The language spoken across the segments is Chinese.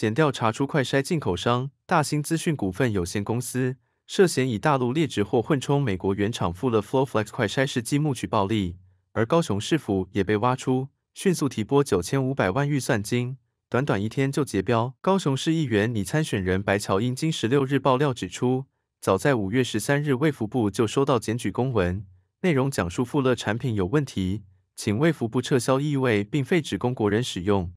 检调查出快筛进口商大兴资讯股份有限公司涉嫌以大陆劣质货混充美国原厂富勒 Flowflex 快筛试剂牟取暴利，而高雄市府也被挖出，迅速提拨九千五百万预算金，短短一天就结标。高雄市议员拟参选人白乔英经十六日爆料指出，早在五月十三日，卫福部就收到检举公文，内容讲述富勒产品有问题，请卫福部撤销异味并废止供国人使用。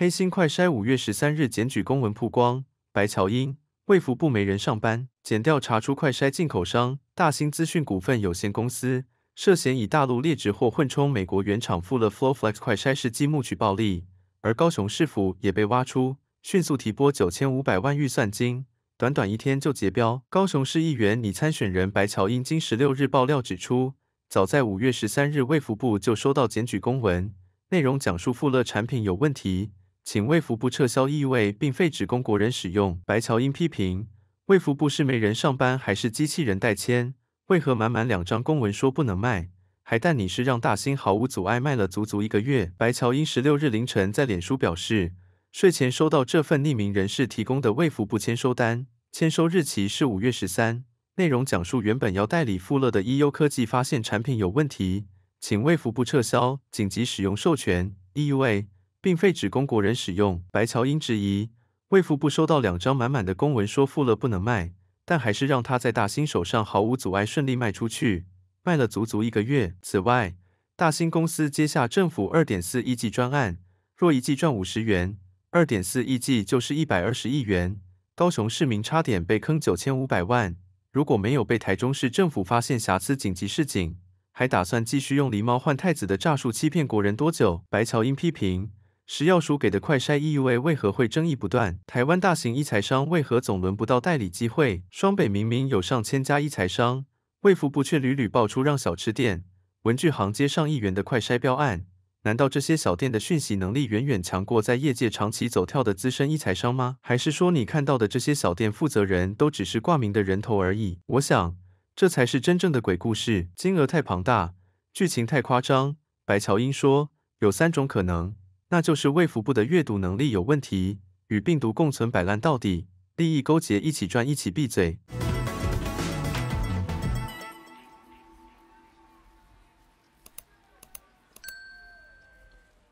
黑心快筛五月十三日检举公文曝光，白乔英卫福部没人上班，检调查出快筛进口商大兴资讯股份有限公司涉嫌以大陆劣质货混充美国原厂富勒 Flowflex 快筛试剂牟取暴利，而高雄市府也被挖出，迅速提拨九千五百万预算金，短短一天就结标。高雄市议员拟参选人白乔英经十六日爆料指出，早在五月十三日卫福部就收到检举公文，内容讲述富勒产品有问题。请卫福部撤销异味，并废止供国人使用。白乔英批评卫福部是没人上班，还是机器人代签？为何满满两张公文说不能卖，还但你是让大兴毫无阻碍卖了足足一个月？白乔英十六日凌晨在脸书表示，睡前收到这份匿名人士提供的卫福部签收单，签收日期是五月十三，内容讲述原本要代理富勒的 e 优科技发现产品有问题，请卫福部撤销紧急使用授权意味。并非只供国人使用。白乔英质疑，卫副部收到两张满满的公文，说付了不能卖，但还是让他在大兴手上毫无阻碍顺利卖出去，卖了足足一个月。此外，大兴公司接下政府二点四亿计专案，若一计赚五十元，二点四亿计就是一百二十亿元。高雄市民差点被坑九千五百万，如果没有被台中市政府发现瑕疵，紧急示警，还打算继续用狸猫换太子的诈术欺骗国人多久？白乔英批评。食药署给的快筛异味为何会争议不断？台湾大型医材商为何总轮不到代理机会？双北明明有上千家医材商，卫服部却屡屡爆出让小吃店、文具行接上亿元的快筛标案，难道这些小店的讯息能力远远强过在业界长期走跳的资深医材商吗？还是说你看到的这些小店负责人都只是挂名的人头而已？我想这才是真正的鬼故事，金额太庞大，剧情太夸张。白乔英说有三种可能。那就是卫福部的阅读能力有问题，与病毒共存摆烂到底，利益勾结一起赚，一起闭嘴。